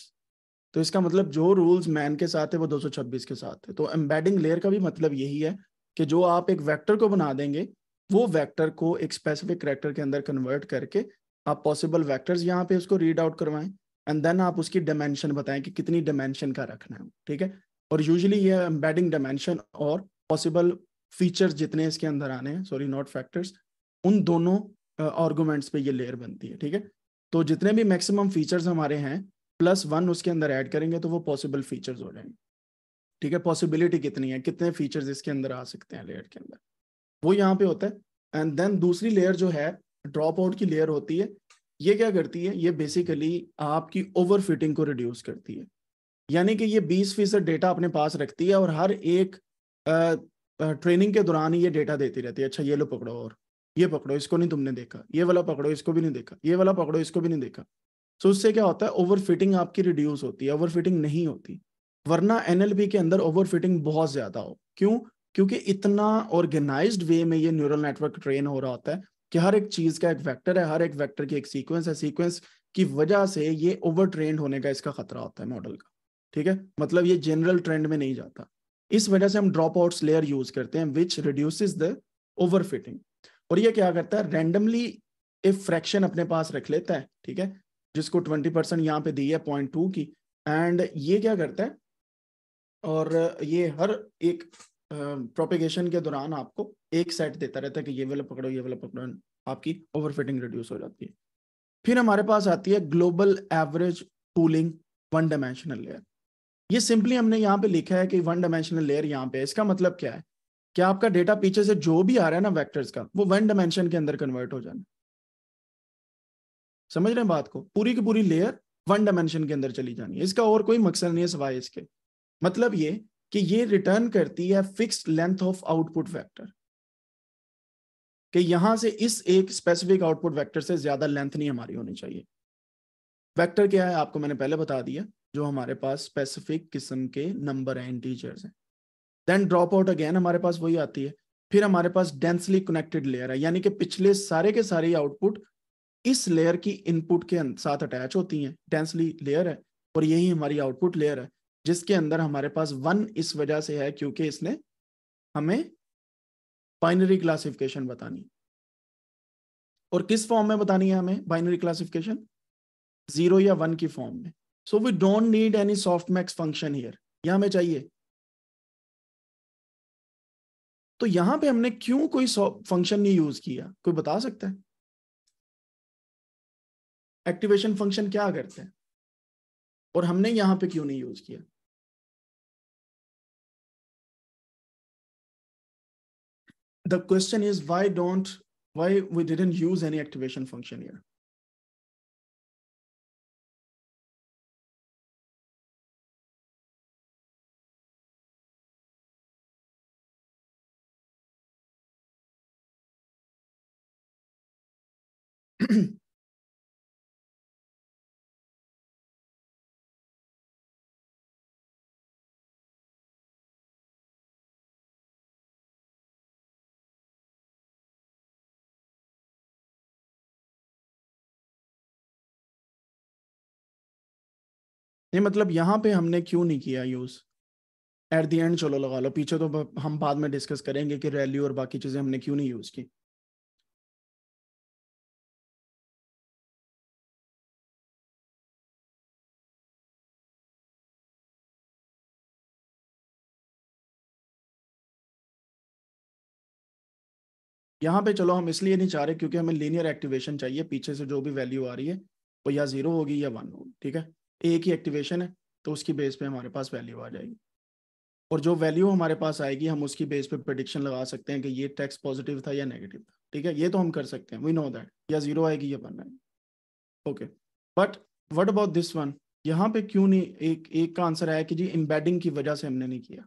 तो इसका मतलब जो रूल्स मैन के साथ है वो 226 के साथ है तो एम्बेडिंग लेयर का भी मतलब यही है कि जो आप एक वेक्टर को बना देंगे वो वेक्टर को एक स्पेसिफिक करेक्टर के अंदर कन्वर्ट करके आप पॉसिबल वेक्टर्स यहाँ पे उसको रीड आउट करवाएं एंड देन आप उसकी डायमेंशन बताएं कि कितनी डायमेंशन का रखना है ठीक है और यूजली ये एम्बेडिंग डायमेंशन और पॉसिबल फीचर्स जितने इसके अंदर आने हैं सॉरी नॉट फैक्टर्स उन दोनों आर्गूमेंट्स uh, पे ये लेयर बनती है ठीक है तो जितने भी मैक्सिमम फीचर्स हमारे हैं प्लस वन उसके अंदर ऐड करेंगे तो वो पॉसिबल फीचर्स हो जाएंगे ठीक है पॉसिबिलिटी कितनी है कितने फीचर्स इसके अंदर आ सकते हैं लेयर के अंदर वो यहाँ पे होता है एंड देन दूसरी लेयर जो है ड्रॉप आउट की लेयर होती है ये क्या करती है ये बेसिकली आपकी ओवर फिटिंग को रिड्यूस करती है यानी कि ये 20 फीसद डेटा अपने पास रखती है और हर एक ट्रेनिंग के दौरान ये डेटा देती रहती है अच्छा ये लो पकड़ो और ये पकड़ो इसको नहीं तुमने देखा ये वाला पकड़ो इसको भी नहीं देखा ये वाला पकड़ो इसको भी नहीं देखा सो उससे क्या होता है ओवर फिटिंग आपकी रिड्यूस होती है ओवर फिटिंग नहीं होती वरना एन के अंदर ओवर फिटिंग बहुत ज्यादा हो क्यों क्योंकि इतना ऑर्गेनाइज्ड वे में ये न्यूरल नेटवर्क ट्रेन हो रहा होता है कि हर एक चीज का एक वेक्टर है हर एक वेक्टर की एक सीक्वेंस है सीक्वेंस की वजह से ये ओवर ट्रेंड होने का इसका खतरा होता है मॉडल का ठीक है मतलब ये जनरल ट्रेंड में नहीं जाता इस वजह से हम ड्रॉप आउट लेयर यूज करते हैं which reduce the overfitting और ये क्या करता है रेंडमली एक फ्रैक्शन अपने पास रख लेता है ठीक है जिसको ट्वेंटी परसेंट यहाँ पे दी है पॉइंट टू की एंड ये क्या करता है और ये हर एक प्रोपेगेशन के दौरान आपको एक सेट देता रहता है कि ये वाला पकड़ो ये वाला पकड़ो आपकी ओवरफिटिंग रिड्यूस हो जाती है फिर हमारे पास आती है global average pooling one dimensional layer ये सिंपली हमने यहाँ पे लिखा है कि वन डायमेंशनल लेयर यहाँ पे इसका मतलब क्या है कि आपका डेटा पीछे से जो भी आ रहा है ना वैक्टर्स का वो वन डायमेंशन के अंदर कन्वर्ट हो जाना समझ रहे हैं बात को पूरी की पूरी लेयर वन डायमेंशन के अंदर चली जानी है इसका और कोई मकसद नहीं है सवाए इसके मतलब ये कि ये रिटर्न करती है fix length of output vector कि यहां से इस एक स्पेसिफिक आउटपुट वेक्टर से ज्यादा लेंथ नहीं हमारी होनी चाहिए वेक्टर क्या है आपको मैंने पहले बता दिया जो हमारे पास स्पेसिफिक किस्म के नंबर है इंटीजर्स हैं देन ड्रॉप आउट अगेन हमारे पास वही आती है फिर हमारे पास डेंसली कनेक्टेड लेयर है यानी कि पिछले सारे के सारे आउटपुट इस लेयर की इनपुट के साथ अटैच होती हैं डेंसली लेयर है और यही हमारी आउटपुट लेयर है जिसके अंदर हमारे पास वन इस वजह से है क्योंकि इसने हमें बाइनरी क्लासिफिकेशन बतानी और किस फॉर्म में बतानी है हमें बाइनरी क्लासिफिकेशन जीरो या वन की फॉर्म में so we don't need any softmax function here यह हमें चाहिए तो यहां पे हमने क्यों कोई फंक्शन नहीं यूज किया कोई बता सकता है एक्टिवेशन फंक्शन क्या करते हैं और हमने यहां पे क्यों नहीं यूज किया the question is why don't why we didn't use any activation function here ये मतलब यहाँ पे हमने क्यों नहीं किया यूज एट दी एंड चलो लगा लो पीछे तो हम बाद में डिस्कस करेंगे कि रैली और बाकी चीजें हमने क्यों नहीं यूज की यहाँ पे चलो हम इसलिए नहीं चाह रहे क्योंकि हमें लीनियर एक्टिवेशन चाहिए पीछे से जो भी वैल्यू आ रही है वो या जीरो होगी या वन होगी ठीक है एक ही एक्टिवेशन है तो उसकी बेस पे हमारे पास वैल्यू आ जाएगी और जो वैल्यू हमारे पास आएगी हम उसकी बेस पे प्रडिक्शन लगा सकते हैं कि ये टैक्स पॉजिटिव था या नेगेटिव था ठीक है ये तो हम कर सकते हैं वी नो दैट या जीरो आएगी या वन आएगी okay but what about this one यहाँ पे क्यों नहीं एक एक का आंसर आया कि जी एम्बेडिंग की वजह से हमने नहीं किया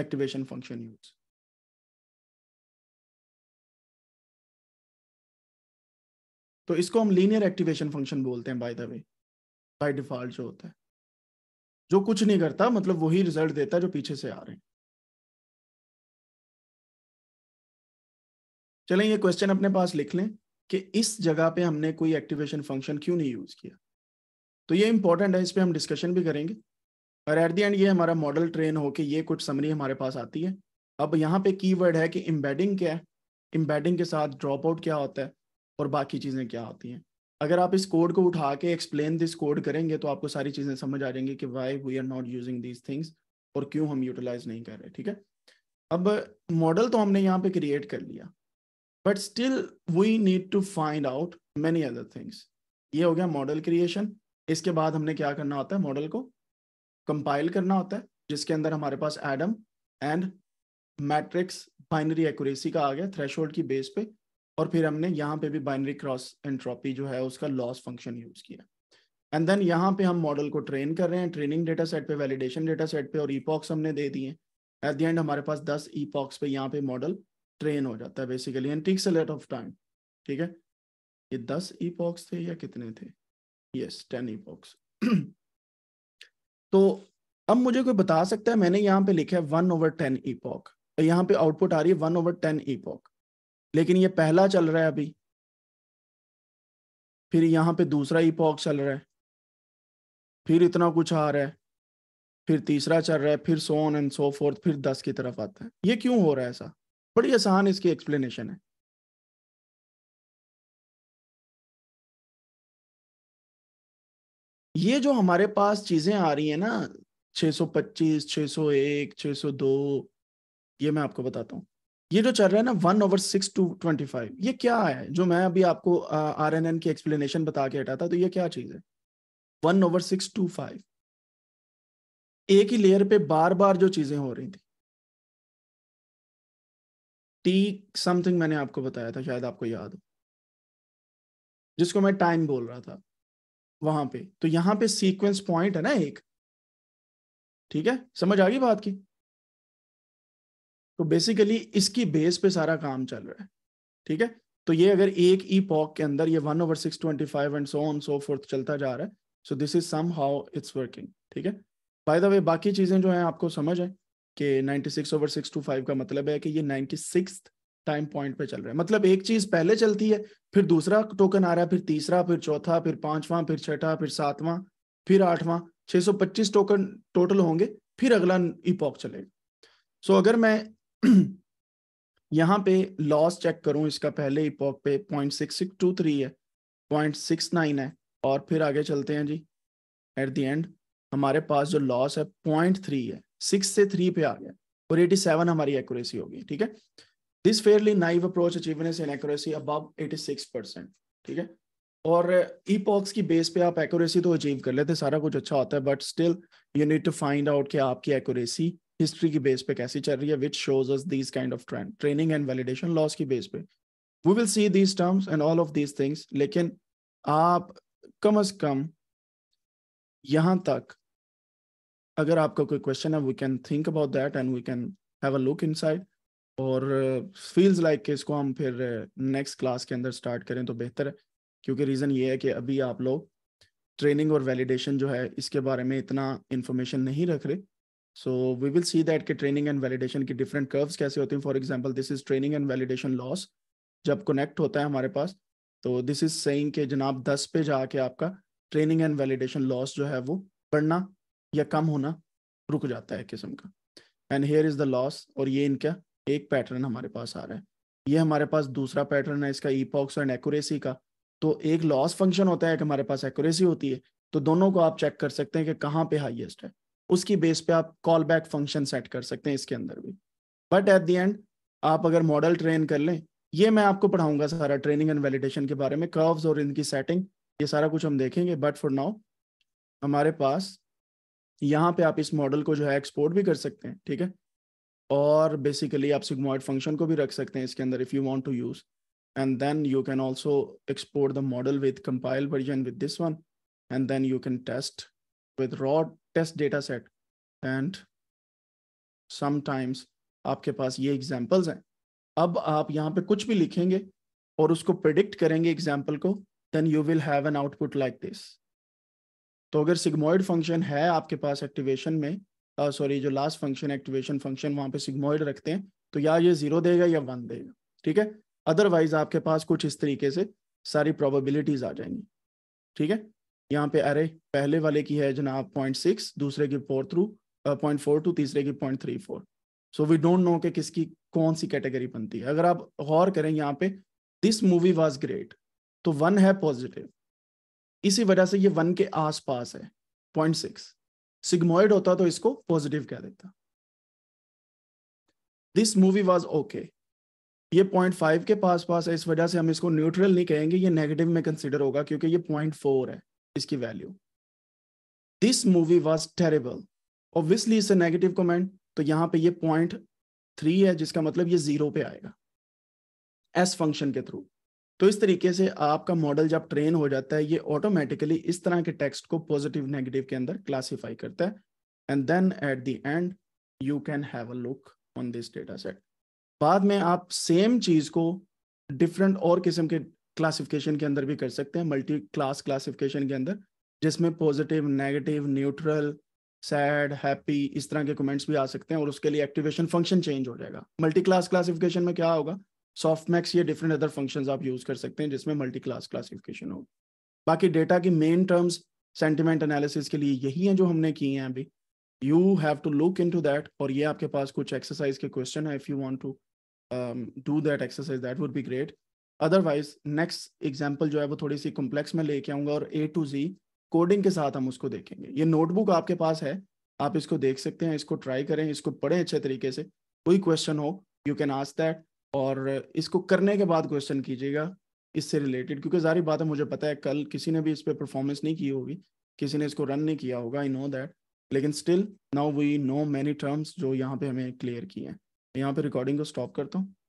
एक्टिवेशन फंक्शन यूज तो इसको हम लीनियर एक्टिवेशन फंक्शन बोलते हैं by the way by default जो होता है जो कुछ नहीं करता मतलब वही रिजल्ट देता है जो पीछे से आ रहे हैं चलें ये क्वेश्चन अपने पास लिख लें कि इस जगह पे हमने कोई एक्टिवेशन फंक्शन क्यों नहीं यूज किया तो ये इंपॉर्टेंट है इस पर हम डिस्कशन भी करेंगे और एट दी एंड ये हमारा मॉडल ट्रेन होके ये कुछ समरी हमारे पास आती है अब यहाँ पे कीवर्ड है कि इम्बेडिंग क्या है इम्बेडिंग के साथ ड्रॉप आउट क्या होता है और बाकी चीज़ें क्या होती हैं अगर आप इस कोड को उठा के एक्सप्लेन दिस कोड करेंगे तो आपको सारी चीज़ें समझ आ जाएंगी कि why we are not using these things और क्यों हम यूटिलाइज नहीं कर रहे ठीक है अब मॉडल तो हमने यहाँ पे क्रिएट कर लिया but still we need to find out many other things ये हो गया मॉडल क्रिएशन इसके बाद हमने क्या करना होता है मॉडल को कंपाइल करना होता है जिसके अंदर हमारे पास Adam and metrics binary accuracy का आ गया थ्रेशोल्ड की बेस पे और फिर हमने यहाँ पे भी बाइनरी क्रॉस एंट्रोपी जो है उसका लॉस फंक्शन यूज किया एंड देन यहाँ पे हम मॉडल को ट्रेन कर रहे हैं ट्रेनिंग डेटा सेट पे वैलिडेशन डेटा सेट पे और ईपॉक्स हमने दे दिए एट द एंड हमारे पास दस ईपॉक्स पे यहाँ पे मॉडल ट्रेन हो जाता है basically and takes lot of time ठीक है ये दस ईपॉक्स थे या कितने थे यस टेन ईपॉक्स तो अब मुझे कोई बता सकता है मैंने यहाँ पे लिखा है वन ओवर टेन ईपॉक यहाँ पे आउटपुट आ रही है वन ओवर टेन ईपॉक लेकिन ये पहला चल रहा है अभी फिर यहाँ पे दूसरा इपॉक चल रहा है फिर इतना कुछ आ रहा है फिर तीसरा चल रहा है फिर सोन एंड सो फोर्थ फिर दस की तरफ आता है ये क्यों हो रहा है ऐसा बड़ी आसान इसकी एक्सप्लेनेशन है ये जो हमारे पास चीजें आ रही है ना 625, 601, 602 ये मैं आपको बताता हूँ ये जो चल रहा है ना one over six two twenty five ये क्या है जो मैं अभी आपको आर एन एन की एक्सप्लेनेशन बता के हटा था तो ये क्या चीज है one over six two five एक ही लेयर पे बार बार जो चीजें हो रही थी टी समथिंग मैंने आपको बताया था शायद आपको याद हो जिसको मैं टाइम बोल रहा था वहां पे तो यहां पे सीक्वेंस पॉइंट है ना एक ठीक है समझ आ गई बात की तो बेसिकली इसकी बेस पे सारा काम चल रहा है ठीक है तो ये अगर एक ई पॉक के अंदर ये one over six twenty five and so on so forth चलता जा रहा है so this is somehow it's working ठीक है बाय द वे बाकी चीज़ें जो हैं आपको समझ है कि ninety six over six two five का मतलब है कि ये नाइन्टी सिक्स टाइम पॉइंट पे चल रहा है मतलब एक चीज पहले चलती है फिर दूसरा टोकन आ रहा है फिर तीसरा फिर चौथा फिर पांचवा फिर छठा फिर सातवां फिर आठवां 625 टोकन टोटल होंगे फिर अगला इपॉक चलेगा सो so, अगर मैं यहाँ पे लॉस चेक करूं इसका पहले इपॉक पे point six six two three है पॉइंट सिक्स नाइन है और फिर आगे चलते हैं जी एट द एंड हमारे पास जो लॉस है पॉइंट थ्री है सिक्स से थ्री पे आ गया और एटी सेवन हमारी एक्यूरेसी होगी ठीक है दिस फेयरली नाइव अप्रोच अचीवनेस and accuracy above eighty six percent ठीक है और ई पॉक्स की बेस पे आप एक्यूरेसी तो अचीव कर लेते सारा कुछ अच्छा होता है but still you need to find out कि आपकी एक्यूरेसी हिस्ट्री की बेस पे कैसी चल रही है which shows us these kind of trend training and validation loss की बेस पे we will see these terms and all of these things लेकिन आप कम अज कम यहाँ तक अगर आपका कोई क्वेश्चन है we can think about that and we can have a look inside और फील्स लाइक like इसको हम फिर नेक्स्ट क्लास के अंदर स्टार्ट करें तो बेहतर है क्योंकि रीज़न ये है कि अभी आप लोग ट्रेनिंग और वैलिडेशन जो है इसके बारे में इतना इन्फॉर्मेशन नहीं रख रहे so we will see that के ट्रेनिंग एंड वैलिडेशन की डिफरेंट कर्व्स कैसे होते हैं for example this is training and validation loss जब कनेक्ट होता है हमारे पास तो दिस इज सेइंग कि जनाब दस पे जाके आपका ट्रेनिंग एंड वैलिडेशन लॉस जो है वो बढ़ना या कम होना रुक जाता है किस्म का and here is the loss और ये इनका एक पैटर्न हमारे पास आ रहा है ये हमारे पास दूसरा पैटर्न है इसका ईपॉक्स एंड एक्यूरेसी का तो एक लॉस फंक्शन होता है कि हमारे पास एक्यूरेसी होती है तो दोनों को आप चेक कर सकते हैं कि कहाँ पे हाईएस्ट है उसकी बेस पे आप कॉल बैक फंक्शन सेट कर सकते हैं इसके अंदर भी बट एट दी एंड आप अगर मॉडल ट्रेन कर लें ये मैं आपको पढ़ाऊंगा सारा ट्रेनिंग एंड वैलिडेशन के बारे में कर्व्स और इनकी सेटिंग ये सारा कुछ हम देखेंगे बट फॉर नाउ हमारे पास यहाँ पे आप इस मॉडल को जो है एक्सपोर्ट भी कर सकते हैं ठीक है और बेसिकली आप सिग्मोइड फंक्शन को भी रख सकते हैं इसके अंदर if you want to use and then you can also export the model with compile version with this one and then you can test with raw test data set and sometimes आपके पास ये examples हैं अब आप यहाँ पे कुछ भी लिखेंगे और उसको प्रिडिक्ट करेंगे एग्जाम्पल को then you will have an output like this तो अगर सिग्मोइड फंक्शन है आपके पास एक्टिवेशन में सॉरी जो लास्ट फंक्शन एक्टिवेशन फंक्शन वहाँ पे सिग्मोइड रखते हैं तो या ये जीरो देगा या वन देगा ठीक है अदरवाइज आपके पास कुछ इस तरीके से सारी प्रॉबिलिटीज आ जाएंगी ठीक है यहाँ पे एरे पहले वाले की है जनाब पॉइंट सिक्स दूसरे की four through point four two तीसरे की point three four so we don't know के किसकी कौन सी कैटेगरी बनती है अगर आप गौर करें यहाँ पे दिस मूवी वॉज ग्रेट तो वन है पॉजिटिव इसी वजह से ये वन के आसपास है पॉइंट सिक्स सिग्मोइड होता तो इसको पॉजिटिव कह देता दिस मूवी वॉज ओके ये पॉइंट फाइव के पास पास है इस वजह से हम इसको न्यूट्रल नहीं कहेंगे ये नेगेटिव में कंसिडर होगा क्योंकि ये पॉइंट फोर है इसकी value this movie was terrible obviously इसे नेगेटिव कमेंट तो यहां पे ये पॉइंट थ्री है जिसका मतलब ये जीरो पे आएगा एस फंक्शन के थ्रू तो इस तरीके से आपका मॉडल जब ट्रेन हो जाता है ये ऑटोमेटिकली इस तरह के टेक्स्ट को पॉजिटिव नेगेटिव के अंदर क्लासिफाई करता है and then at the end you can have a look on this data set बाद में आप सेम चीज को डिफरेंट और किस्म के क्लासिफिकेशन के अंदर भी कर सकते हैं मल्टी क्लास क्लासिफिकेशन के अंदर जिसमें positive negative neutral sad happy इस तरह के कमेंट्स भी आ सकते हैं और उसके लिए एक्टिवेशन फंक्शन चेंज हो जाएगा मल्टी क्लास क्लासिफिकेशन में क्या होगा सॉफ्ट मैक्स ये डिफरेंट अदर फंक्शंस आप यूज कर सकते हैं जिसमें मल्टी क्लास क्लासिफिकेशन हो बाकी डेटा की मेन टर्म्स सेंटिमेंट एनालिसिस के लिए यही हैं जो हमने किए हैं अभी you have to look into that और ये आपके पास कुछ एक्सरसाइज के क्वेश्चन है if you want to do that exercise that would be great otherwise next example जो है वो थोड़ी सी कॉम्प्लेक्स में लेके आऊंगा और ए टू जी कोडिंग के साथ हम उसको देखेंगे ये नोटबुक आपके पास है आप इसको देख सकते हैं इसको ट्राई करें इसको पढ़ें अच्छे तरीके से कोई क्वेश्चन हो यू कैन आस्क दैट और इसको करने के बाद क्वेश्चन कीजिएगा इससे रिलेटेड क्योंकि सारी बात है मुझे पता है कल किसी ने भी इस पर परफॉर्मेंस नहीं की होगी किसी ने इसको रन नहीं किया होगा आई नो दैट लेकिन still now we know many terms जो यहाँ पे हमें क्लियर किए हैं यहाँ पे रिकॉर्डिंग को स्टॉप करता हूँ